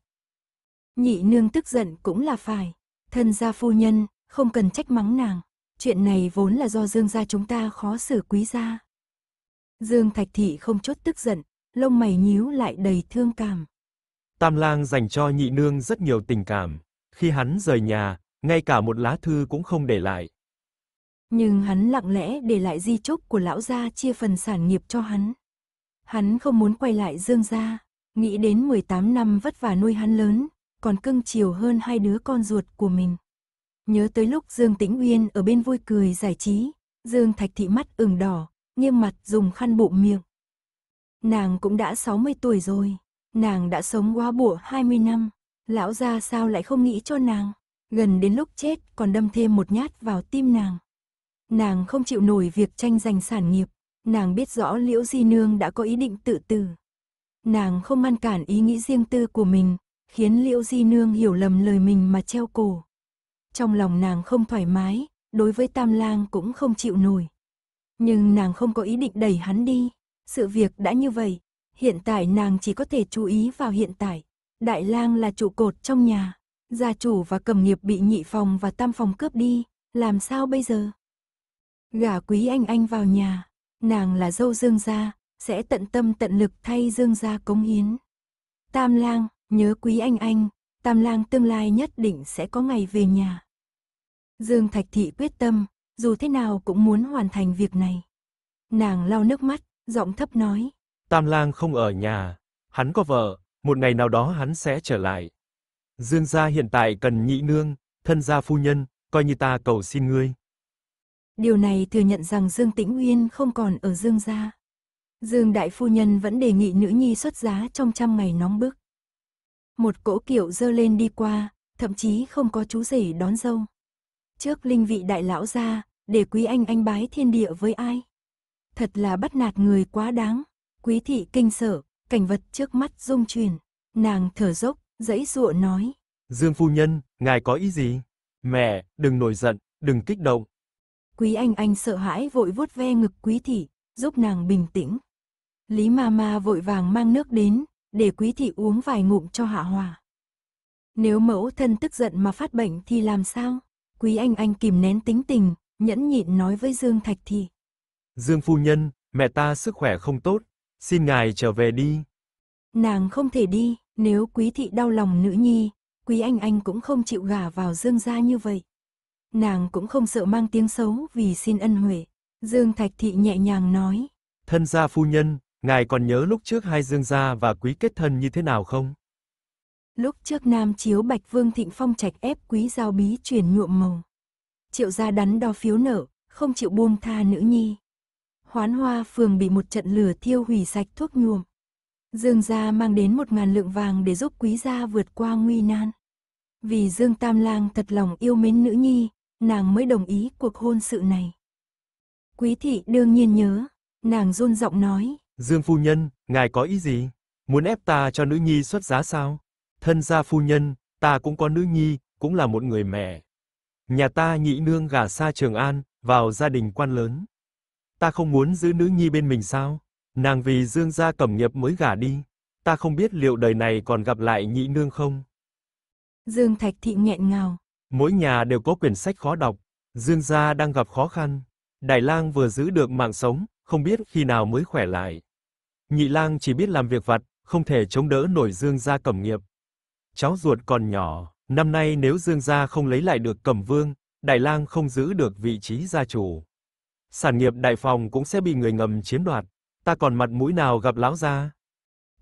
Nhị nương tức giận cũng là phải, thân gia phu nhân, không cần trách mắng nàng, chuyện này vốn là do Dương gia chúng ta khó xử quý gia. Dương Thạch thị không chút tức giận, lông mày nhíu lại đầy thương cảm. Tam lang dành cho nhị nương rất nhiều tình cảm, khi hắn rời nhà, ngay cả một lá thư cũng không để lại. Nhưng hắn lặng lẽ để lại di chúc của lão gia chia phần sản nghiệp cho hắn. Hắn không muốn quay lại Dương gia, nghĩ đến 18 năm vất vả nuôi hắn lớn, còn cưng chiều hơn hai đứa con ruột của mình. Nhớ tới lúc Dương Tĩnh Uyên ở bên vui cười giải trí, Dương Thạch Thị mắt ửng đỏ, nghiêm mặt dùng khăn bụng miệng nàng cũng đã 60 tuổi rồi, nàng đã sống quá bủa 20 năm, lão gia sao lại không nghĩ cho nàng, gần đến lúc chết còn đâm thêm một nhát vào tim nàng. Nàng không chịu nổi việc tranh giành sản nghiệp, nàng biết rõ Liễu Di Nương đã có ý định tự tử. Nàng không ngăn cản ý nghĩ riêng tư của mình, khiến Liễu Di Nương hiểu lầm lời mình mà treo cổ. Trong lòng nàng không thoải mái, đối với Tam Lang cũng không chịu nổi. Nhưng nàng không có ý định đẩy hắn đi, sự việc đã như vậy, hiện tại nàng chỉ có thể chú ý vào hiện tại. Đại lang là trụ cột trong nhà, gia chủ và cầm nghiệp bị nhị phòng và tam phòng cướp đi, làm sao bây giờ? Gả quý anh anh vào nhà, nàng là dâu dương gia, sẽ tận tâm tận lực thay dương gia cống hiến. Tam lang, nhớ quý anh anh, tam lang tương lai nhất định sẽ có ngày về nhà. Dương Thạch Thị quyết tâm, dù thế nào cũng muốn hoàn thành việc này. Nàng lau nước mắt, giọng thấp nói. Tam lang không ở nhà, hắn có vợ, một ngày nào đó hắn sẽ trở lại. Dương gia hiện tại cần nhị nương, thân gia phu nhân, coi như ta cầu xin ngươi. Điều này thừa nhận rằng Dương Tĩnh Uyên không còn ở Dương gia. Dương đại phu nhân vẫn đề nghị nữ nhi xuất giá trong trăm ngày nóng bức. Một cỗ kiệu dơ lên đi qua, thậm chí không có chú rể đón dâu. Trước linh vị đại lão gia, để quý anh anh bái thiên địa với ai? thật là bắt nạt người quá đáng. Quý thị kinh sợ cảnh vật trước mắt rung chuyển, nàng thở dốc, dãy dụa nói. Dương phu nhân, ngài có ý gì? Mẹ, đừng nổi giận, đừng kích động. Quý anh anh sợ hãi vội vuốt ve ngực quý thị, giúp nàng bình tĩnh. Lý ma ma vội vàng mang nước đến, để quý thị uống vài ngụm cho hạ hòa. Nếu mẫu thân tức giận mà phát bệnh thì làm sao? Quý anh anh kìm nén tính tình, nhẫn nhịn nói với Dương Thạch Thị. Dương phu nhân, mẹ ta sức khỏe không tốt, xin ngài trở về đi. Nàng không thể đi, nếu quý thị đau lòng nữ nhi, quý anh anh cũng không chịu gả vào Dương gia như vậy. Nàng cũng không sợ mang tiếng xấu vì xin ân huệ. Dương Thạch Thị nhẹ nhàng nói. Thân gia phu nhân, ngài còn nhớ lúc trước hai Dương gia và quý kết thân như thế nào không? Lúc trước Nam Chiếu Bạch Vương Thịnh Phong trạch ép quý giao bí chuyển nhuộm màu. Triệu gia đắn đo phiếu nợ, không chịu buông tha nữ nhi hoán hoa phường bị một trận lửa thiêu hủy sạch thuốc nhuộm. Dương gia mang đến một ngàn lượng vàng để giúp quý gia vượt qua nguy nan. Vì Dương Tam Lang thật lòng yêu mến nữ nhi, nàng mới đồng ý cuộc hôn sự này. Quý thị đương nhiên nhớ, nàng run giọng nói. Dương phu nhân, ngài có ý gì? Muốn ép ta cho nữ nhi xuất giá sao? Thân gia phu nhân, ta cũng có nữ nhi, cũng là một người mẹ. Nhà ta nhị nương gả xa Trường An, vào gia đình quan lớn ta không muốn giữ nữ nhi bên mình sao? Nàng vì Dương gia cẩm nghiệp mới gả đi, ta không biết liệu đời này còn gặp lại nhị nương không. Dương Thạch Thị nghẹn ngào. Mỗi nhà đều có quyển sách khó đọc, Dương gia đang gặp khó khăn, Đại Lang vừa giữ được mạng sống, không biết khi nào mới khỏe lại. Nhị Lang chỉ biết làm việc vặt, không thể chống đỡ nổi Dương gia cẩm nghiệp. Cháu ruột còn nhỏ, năm nay nếu Dương gia không lấy lại được Cẩm Vương, Đại Lang không giữ được vị trí gia chủ, sản nghiệp đại phòng cũng sẽ bị người ngầm chiếm đoạt, ta còn mặt mũi nào gặp lão gia?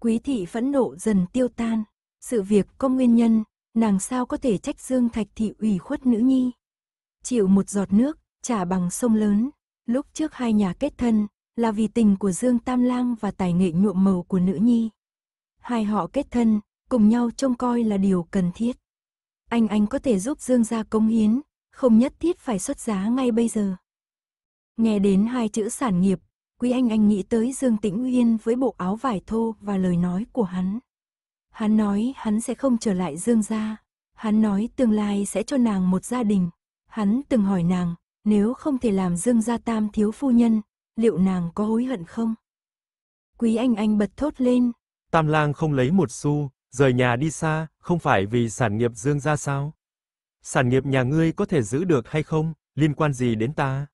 Quý thị phẫn nộ dần tiêu tan, sự việc có nguyên nhân, nàng sao có thể trách Dương Thạch thị ủy khuất nữ nhi? Chịu một giọt nước, trả bằng sông lớn, lúc trước hai nhà kết thân là vì tình của Dương Tam Lang và tài nghệ nhuộm màu của nữ nhi. Hai họ kết thân, cùng nhau trông coi là điều cần thiết. Anh anh có thể giúp Dương gia công hiến, không nhất thiết phải xuất giá ngay bây giờ. Nghe đến hai chữ sản nghiệp, Quý Anh Anh nghĩ tới Dương Tĩnh Uyên với bộ áo vải thô và lời nói của hắn. Hắn nói hắn sẽ không trở lại Dương gia. Hắn nói tương lai sẽ cho nàng một gia đình. Hắn từng hỏi nàng, nếu không thể làm Dương gia tam thiếu phu nhân, liệu nàng có hối hận không? Quý Anh Anh bật thốt lên. Tam lang không lấy một xu, rời nhà đi xa, không phải vì sản nghiệp Dương gia sao? Sản nghiệp nhà ngươi có thể giữ được hay không, liên quan gì đến ta?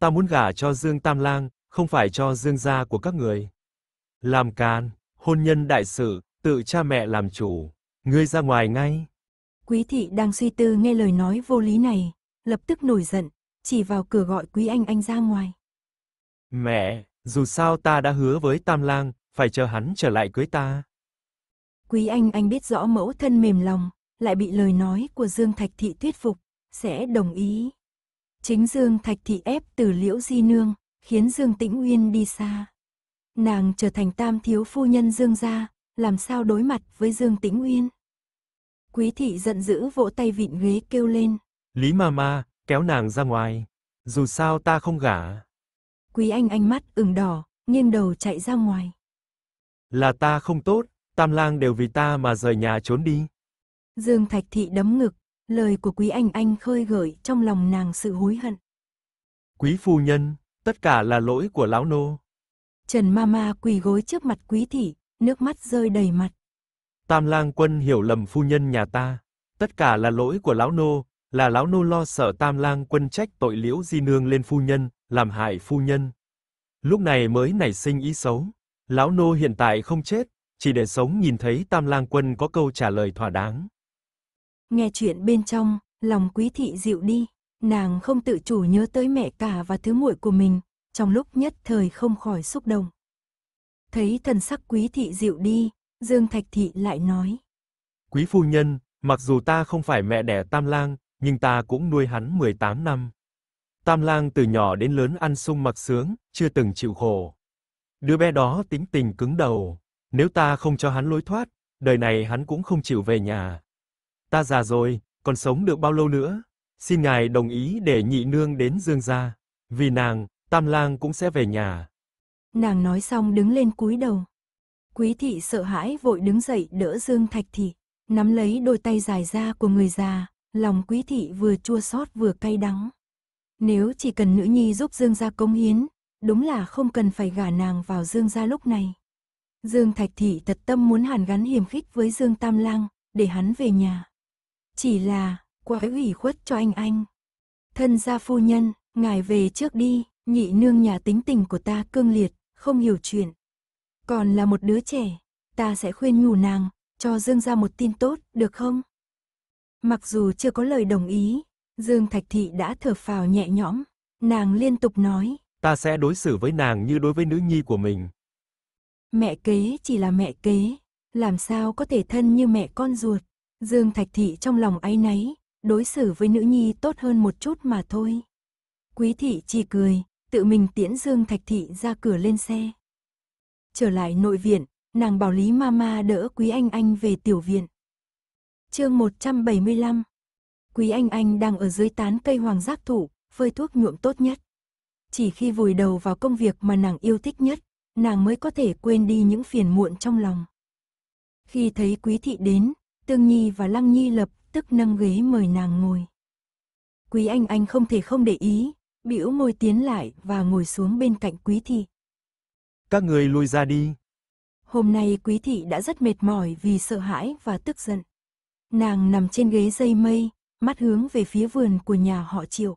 Ta muốn gả cho Dương Tam Lang, không phải cho Dương gia của các người. Làm can, hôn nhân đại sự, tự cha mẹ làm chủ, ngươi ra ngoài ngay. Quý thị đang suy tư nghe lời nói vô lý này, lập tức nổi giận, chỉ vào cửa gọi Quý Anh Anh ra ngoài. Mẹ, dù sao ta đã hứa với Tam Lang, phải chờ hắn trở lại cưới ta. Quý Anh Anh biết rõ mẫu thân mềm lòng, lại bị lời nói của Dương Thạch Thị thuyết phục, sẽ đồng ý. Chính Dương Thạch Thị ép từ liễu di nương, khiến Dương Tĩnh Uyên đi xa. Nàng trở thành tam thiếu phu nhân Dương gia, làm sao đối mặt với Dương Tĩnh Uyên. Quý thị giận dữ vỗ tay vịn ghế kêu lên. Lý ma ma, kéo nàng ra ngoài. Dù sao ta không gả. Quý anh ánh mắt ửng đỏ, nghiêng đầu chạy ra ngoài. Là ta không tốt, tam lang đều vì ta mà rời nhà trốn đi. Dương Thạch Thị đấm ngực, lời của quý anh anh khơi gợi trong lòng nàng sự hối hận. Quý phu nhân, tất cả là lỗi của lão nô. Trần Mama quỳ gối trước mặt quý thị, nước mắt rơi đầy mặt. Tam lang quân hiểu lầm phu nhân nhà ta. Tất cả là lỗi của lão nô, là lão nô lo sợ tam lang quân trách tội liễu di nương lên phu nhân, làm hại phu nhân. Lúc này mới nảy sinh ý xấu. Lão nô hiện tại không chết, chỉ để sống nhìn thấy tam lang quân có câu trả lời thỏa đáng. Nghe chuyện bên trong, lòng quý thị dịu đi, nàng không tự chủ nhớ tới mẹ cả và thứ muội của mình, trong lúc nhất thời không khỏi xúc động. Thấy thần sắc quý thị dịu đi, Dương Thạch Thị lại nói. Quý phu nhân, mặc dù ta không phải mẹ đẻ Tam Lang, nhưng ta cũng nuôi hắn 18 năm. Tam Lang từ nhỏ đến lớn ăn sung mặc sướng, chưa từng chịu khổ. Đứa bé đó tính tình cứng đầu, nếu ta không cho hắn lối thoát, đời này hắn cũng không chịu về nhà. Ta già rồi, còn sống được bao lâu nữa? Xin ngài đồng ý để nhị nương đến Dương gia, vì nàng, Tam lang cũng sẽ về nhà." Nàng nói xong đứng lên cúi đầu. Quý thị sợ hãi vội đứng dậy đỡ Dương Thạch thị, nắm lấy đôi tay dài ra của người già, lòng quý thị vừa chua xót vừa cay đắng. Nếu chỉ cần nữ nhi giúp Dương gia cống hiến, đúng là không cần phải gả nàng vào Dương gia lúc này. Dương Thạch thị thật tâm muốn hàn gắn hiểm khích với Dương Tam lang để hắn về nhà. Chỉ là, quá ủy khuất cho anh anh. Thân gia phu nhân, ngài về trước đi, nhị nương nhà tính tình của ta cương liệt, không hiểu chuyện. Còn là một đứa trẻ, ta sẽ khuyên nhủ nàng, cho Dương ra một tin tốt, được không? Mặc dù chưa có lời đồng ý, Dương Thạch Thị đã thở phào nhẹ nhõm, nàng liên tục nói. Ta sẽ đối xử với nàng như đối với nữ nhi của mình. Mẹ kế chỉ là mẹ kế, làm sao có thể thân như mẹ con ruột. Dương Thạch Thị trong lòng áy náy, đối xử với nữ nhi tốt hơn một chút mà thôi. Quý thị chỉ cười, tự mình tiễn Dương Thạch Thị ra cửa lên xe. Trở lại nội viện, nàng bảo Lý Mama đỡ Quý Anh Anh về tiểu viện. chương 175 Quý Anh Anh đang ở dưới tán cây hoàng giác thụ, phơi thuốc nhuộm tốt nhất. Chỉ khi vùi đầu vào công việc mà nàng yêu thích nhất, nàng mới có thể quên đi những phiền muộn trong lòng. Khi thấy quý thị đến, Tương Nhi và Lăng Nhi lập tức nâng ghế mời nàng ngồi. Quý Anh Anh không thể không để ý, bĩu môi tiến lại và ngồi xuống bên cạnh Quý Thị. Các người lui ra đi. Hôm nay Quý Thị đã rất mệt mỏi vì sợ hãi và tức giận. Nàng nằm trên ghế dây mây, mắt hướng về phía vườn của nhà họ Triệu.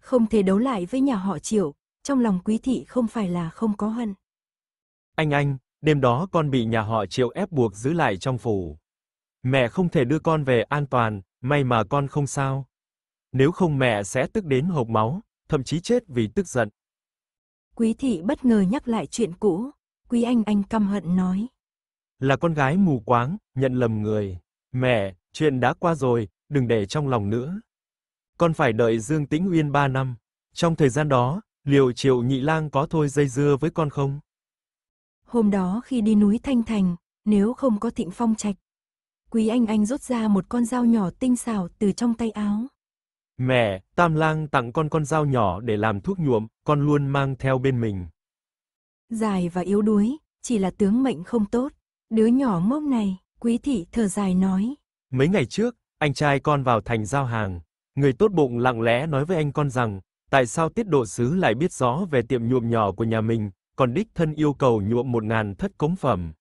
Không thể đấu lại với nhà họ Triệu, trong lòng Quý Thị không phải là không có hận. Anh anh, đêm đó con bị nhà họ Triệu ép buộc giữ lại trong phủ. Mẹ không thể đưa con về an toàn, may mà con không sao. Nếu không mẹ sẽ tức đến hộc máu, thậm chí chết vì tức giận. Quý thị bất ngờ nhắc lại chuyện cũ, Quý Anh Anh căm hận nói. Là con gái mù quáng, nhận lầm người. Mẹ, chuyện đã qua rồi, đừng để trong lòng nữa. Con phải đợi Dương Tĩnh Uyên 3 năm. Trong thời gian đó, liệu Triệu Nhị Lang có thôi dây dưa với con không? Hôm đó khi đi núi Thanh Thành, nếu không có Thịnh Phong Trạch, Quý Anh Anh rút ra một con dao nhỏ tinh xảo từ trong tay áo. Mẹ, Tam Lang tặng con con dao nhỏ để làm thuốc nhuộm, con luôn mang theo bên mình. Dài và yếu đuối, chỉ là tướng mệnh không tốt. Đứa nhỏ mốc này, Quý Thị thở dài nói. Mấy ngày trước, anh trai con vào thành giao hàng. Người tốt bụng lặng lẽ nói với anh con rằng, tại sao tiết độ sứ lại biết rõ về tiệm nhuộm nhỏ của nhà mình, còn đích thân yêu cầu nhuộm một ngàn thất cống phẩm.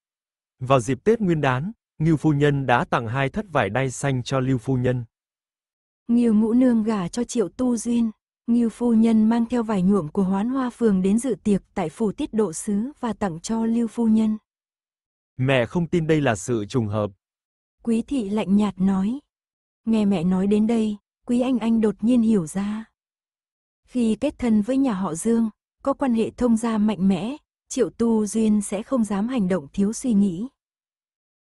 Vào dịp Tết Nguyên đán, Ngưu phu nhân đã tặng hai thất vải đai xanh cho Lưu phu nhân. Ngưu ngũ nương gả cho Triệu Tu Duyên, Ngưu phu nhân mang theo vải nhuộm của Hoán Hoa phường đến dự tiệc tại phủ Tiết Độ sứ và tặng cho Lưu phu nhân. Mẹ không tin đây là sự trùng hợp. Quý thị lạnh nhạt nói. Nghe mẹ nói đến đây, Quý Anh Anh đột nhiên hiểu ra. Khi kết thân với nhà họ Dương, có quan hệ thông gia mạnh mẽ, Triệu Tu Duyên sẽ không dám hành động thiếu suy nghĩ.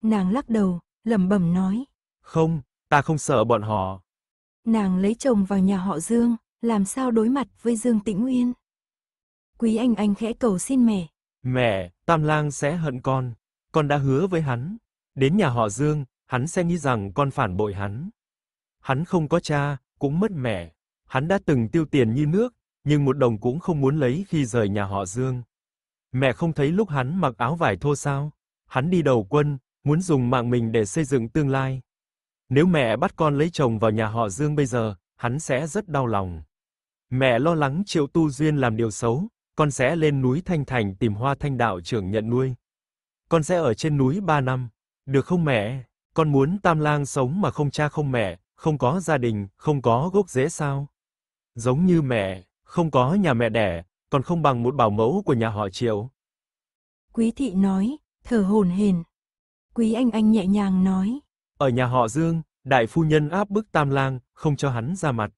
Nàng lắc đầu, lẩm bẩm nói. Không, ta không sợ bọn họ. Nàng lấy chồng vào nhà họ Dương, làm sao đối mặt với Dương Tĩnh Uyên. Quý Anh Anh khẽ cầu xin mẹ. Mẹ, Tam Lang sẽ hận con. Con đã hứa với hắn. Đến nhà họ Dương, hắn sẽ nghĩ rằng con phản bội hắn. Hắn không có cha, cũng mất mẹ. Hắn đã từng tiêu tiền như nước, nhưng một đồng cũng không muốn lấy khi rời nhà họ Dương. Mẹ không thấy lúc hắn mặc áo vải thô sao? Hắn đi đầu quân, muốn dùng mạng mình để xây dựng tương lai. Nếu mẹ bắt con lấy chồng vào nhà họ Dương bây giờ, hắn sẽ rất đau lòng. Mẹ lo lắng Triệu Tu Duyên làm điều xấu, con sẽ lên núi Thanh Thành tìm Hoa Thanh đạo trưởng nhận nuôi. Con sẽ ở trên núi 3 năm, được không mẹ? Con muốn Tam Lang sống mà không cha không mẹ, không có gia đình, không có gốc rễ sao? Giống như mẹ, không có nhà mẹ đẻ, còn không bằng một bảo mẫu của nhà họ Triệu. Quý thị nói, thở hổn hển. Quý Anh Anh nhẹ nhàng nói. Ở nhà họ Dương, đại phu nhân áp bức tam lang, không cho hắn ra mặt.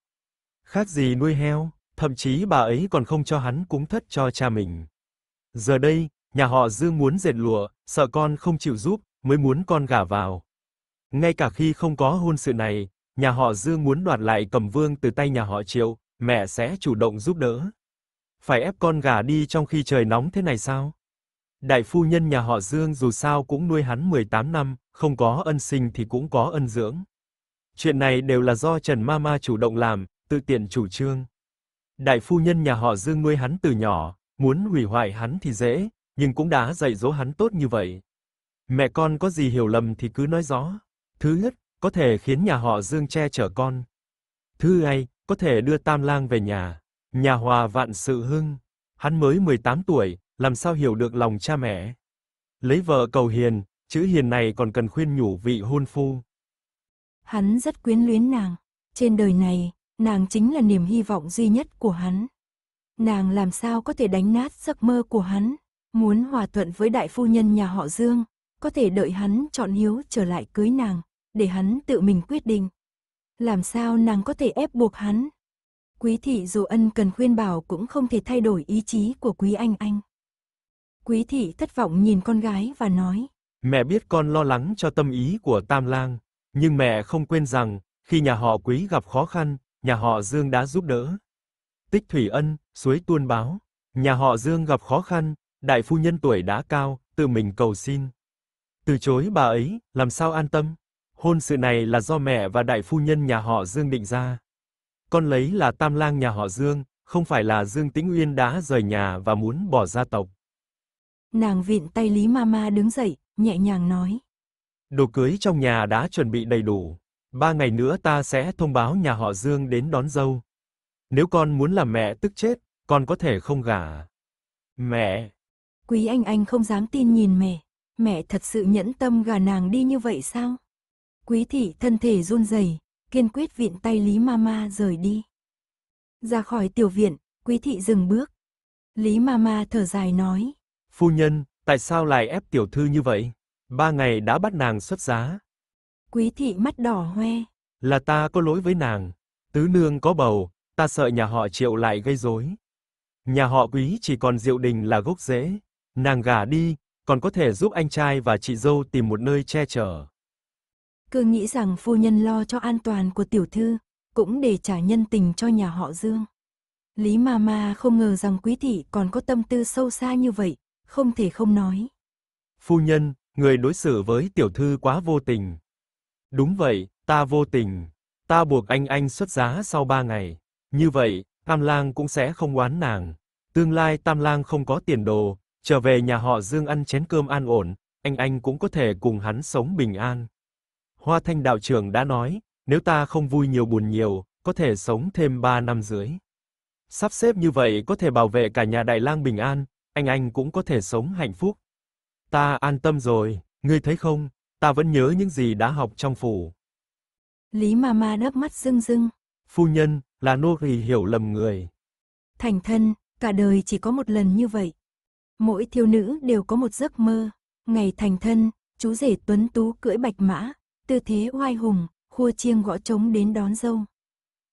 Khác gì nuôi heo, thậm chí bà ấy còn không cho hắn cúng thất cho cha mình. Giờ đây, nhà họ Dương muốn dệt lụa, sợ con không chịu giúp, mới muốn con gả vào. Ngay cả khi không có hôn sự này, nhà họ Dương muốn đoạt lại cầm Vương từ tay nhà họ Triệu, mẹ sẽ chủ động giúp đỡ. Phải ép con gả đi trong khi trời nóng thế này sao? Đại phu nhân nhà họ Dương dù sao cũng nuôi hắn 18 năm, không có ân sinh thì cũng có ân dưỡng. Chuyện này đều là do Trần Mama chủ động làm, tự tiện chủ trương. Đại phu nhân nhà họ Dương nuôi hắn từ nhỏ, muốn hủy hoại hắn thì dễ, nhưng cũng đã dạy dỗ hắn tốt như vậy. Mẹ con có gì hiểu lầm thì cứ nói rõ. Thứ nhất, có thể khiến nhà họ Dương che chở con. Thứ hai, có thể đưa Tam Lang về nhà. Nhà hòa vạn sự hưng. Hắn mới 18 tuổi, làm sao hiểu được lòng cha mẹ. Lấy vợ cầu hiền, chữ hiền này còn cần khuyên nhủ vị hôn phu. Hắn rất quyến luyến nàng, trên đời này, nàng chính là niềm hy vọng duy nhất của hắn. Nàng làm sao có thể đánh nát giấc mơ của hắn, muốn hòa thuận với đại phu nhân nhà họ Dương, có thể đợi hắn chọn hiếu trở lại cưới nàng, để hắn tự mình quyết định. Làm sao nàng có thể ép buộc hắn? Quý thị dù ân cần khuyên bảo cũng không thể thay đổi ý chí của quý anh anh. Quý thị thất vọng nhìn con gái và nói. Mẹ biết con lo lắng cho tâm ý của Tam Lang, nhưng mẹ không quên rằng, khi nhà họ Quý gặp khó khăn, nhà họ Dương đã giúp đỡ. Tích Thủy Ân, suối tuôn báo, nhà họ Dương gặp khó khăn, đại phu nhân tuổi đã cao, tự mình cầu xin. Từ chối bà ấy, làm sao an tâm? Hôn sự này là do mẹ và đại phu nhân nhà họ Dương định ra. Con lấy là Tam Lang nhà họ Dương, không phải là Dương Tĩnh Uyên đã rời nhà và muốn bỏ gia tộc. Nàng vịn tay Lý Mama đứng dậy, nhẹ nhàng nói. Đồ cưới trong nhà đã chuẩn bị đầy đủ. Ba ngày nữa ta sẽ thông báo nhà họ Dương đến đón dâu. Nếu con muốn làm mẹ tức chết, con có thể không gả. Mẹ! Quý anh anh không dám tin nhìn mẹ. Mẹ thật sự nhẫn tâm gà nàng đi như vậy sao? Quý thị thân thể run rẩy, kiên quyết vịn tay Lý Mama rời đi. Ra khỏi tiểu viện, quý thị dừng bước. Lý Mama thở dài nói. Phu nhân, tại sao lại ép tiểu thư như vậy? Ba ngày đã bắt nàng xuất giá. Quý thị mắt đỏ hoe. Là ta có lỗi với nàng. Tứ nương có bầu, ta sợ nhà họ Triệu lại gây rối. Nhà họ Quý chỉ còn Diệu Đình là gốc rễ, nàng gả đi, còn có thể giúp anh trai và chị dâu tìm một nơi che chở. Cương nghĩ rằng phu nhân lo cho an toàn của tiểu thư, cũng để trả nhân tình cho nhà họ Dương. Lý Mama không ngờ rằng Quý thị còn có tâm tư sâu xa như vậy, không thể không nói. Phu nhân, người đối xử với tiểu thư quá vô tình. Đúng vậy, ta vô tình. Ta buộc anh anh xuất giá sau ba ngày. Như vậy, Tam Lang cũng sẽ không oán nàng. Tương lai Tam Lang không có tiền đồ, trở về nhà họ Dương ăn chén cơm an ổn, anh anh cũng có thể cùng hắn sống bình an. Hoa Thanh đạo trưởng đã nói, nếu ta không vui nhiều buồn nhiều, có thể sống thêm 3 năm dưới. Sắp xếp như vậy có thể bảo vệ cả nhà Đại Lang bình an, anh anh cũng có thể sống hạnh phúc. Ta an tâm rồi, ngươi thấy không, ta vẫn nhớ những gì đã học trong phủ. Lý ma ma đớp mắt rưng rưng. Phu nhân, là nô rì hiểu lầm người. Thành thân, cả đời chỉ có một lần như vậy. Mỗi thiếu nữ đều có một giấc mơ. Ngày thành thân, chú rể tuấn tú cưỡi bạch mã, tư thế oai hùng, khua chiêng gõ trống đến đón dâu.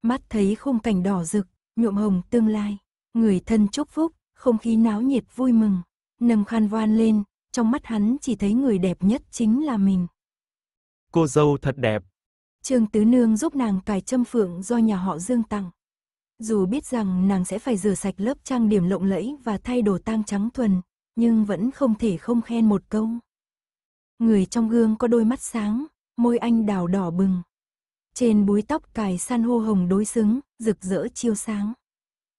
Mắt thấy khung cảnh đỏ rực, nhuộm hồng tương lai. Người thân chúc phúc, không khí náo nhiệt vui mừng. Nầm khăn van lên, trong mắt hắn chỉ thấy người đẹp nhất chính là mình. Cô dâu thật đẹp. Trương Tứ Nương giúp nàng cài châm phượng do nhà họ Dương tặng. Dù biết rằng nàng sẽ phải rửa sạch lớp trang điểm lộng lẫy và thay đồ tang trắng thuần, nhưng vẫn không thể không khen một câu. Người trong gương có đôi mắt sáng, môi anh đào đỏ bừng. Trên búi tóc cài san hô hồng đối xứng, rực rỡ chiêu sáng.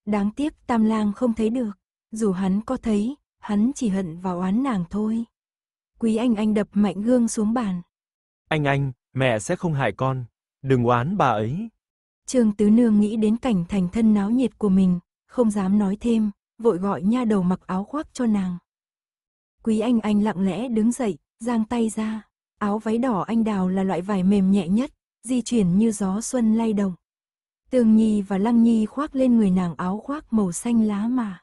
Đáng tiếc Tam Lang không thấy được dù hắn có thấy, hắn chỉ hận vào oán nàng thôi. Quý anh anh đập mạnh gương xuống bàn. Anh anh, mẹ sẽ không hại con, đừng oán bà ấy. Trương Tứ Nương nghĩ đến cảnh thành thân náo nhiệt của mình, không dám nói thêm, vội gọi nha đầu mặc áo khoác cho nàng. Quý anh anh lặng lẽ đứng dậy, giang tay ra. Áo váy đỏ anh đào là loại vải mềm nhẹ nhất, di chuyển như gió xuân lay động. Tường Nhi và Lăng Nhi khoác lên người nàng áo khoác màu xanh lá mà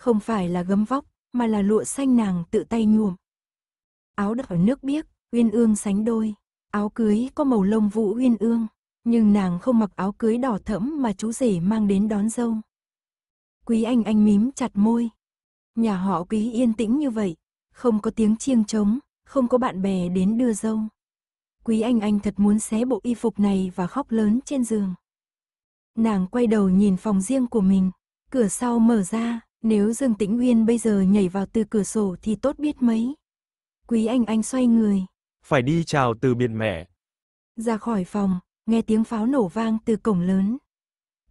không phải là gấm vóc, mà là lụa xanh nàng tự tay nhuộm. Áo đắp ở nước biếc, uyên ương sánh đôi, áo cưới có màu lông vũ uyên ương, nhưng nàng không mặc áo cưới đỏ thẫm mà chú rể mang đến đón dâu. Quý anh anh mím chặt môi. Nhà họ quý yên tĩnh như vậy, không có tiếng chiêng trống, không có bạn bè đến đưa dâu. Quý anh anh thật muốn xé bộ y phục này và khóc lớn trên giường. Nàng quay đầu nhìn phòng riêng của mình, cửa sau mở ra, nếu Dương Tĩnh Nguyên bây giờ nhảy vào từ cửa sổ thì tốt biết mấy. Quý anh anh xoay người. Phải đi chào từ biệt mẹ. Ra khỏi phòng, nghe tiếng pháo nổ vang từ cổng lớn.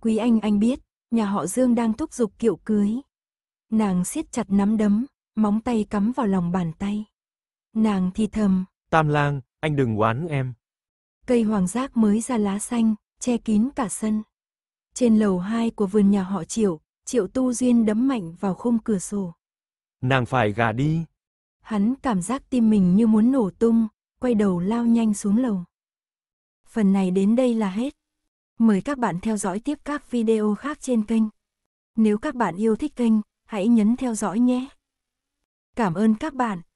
Quý anh anh biết, nhà họ Dương đang thúc giục kiệu cưới. Nàng siết chặt nắm đấm, móng tay cắm vào lòng bàn tay. Nàng thì thầm. Tam lang, anh đừng oán em. Cây hoàng giác mới ra lá xanh, che kín cả sân. Trên lầu 2 của vườn nhà họ Triệu, Triệu Tu Duyên đấm mạnh vào khung cửa sổ. Nàng phải gà đi. Hắn cảm giác tim mình như muốn nổ tung, quay đầu lao nhanh xuống lầu. Phần này đến đây là hết. Mời các bạn theo dõi tiếp các video khác trên kênh. Nếu các bạn yêu thích kênh, hãy nhấn theo dõi nhé. Cảm ơn các bạn.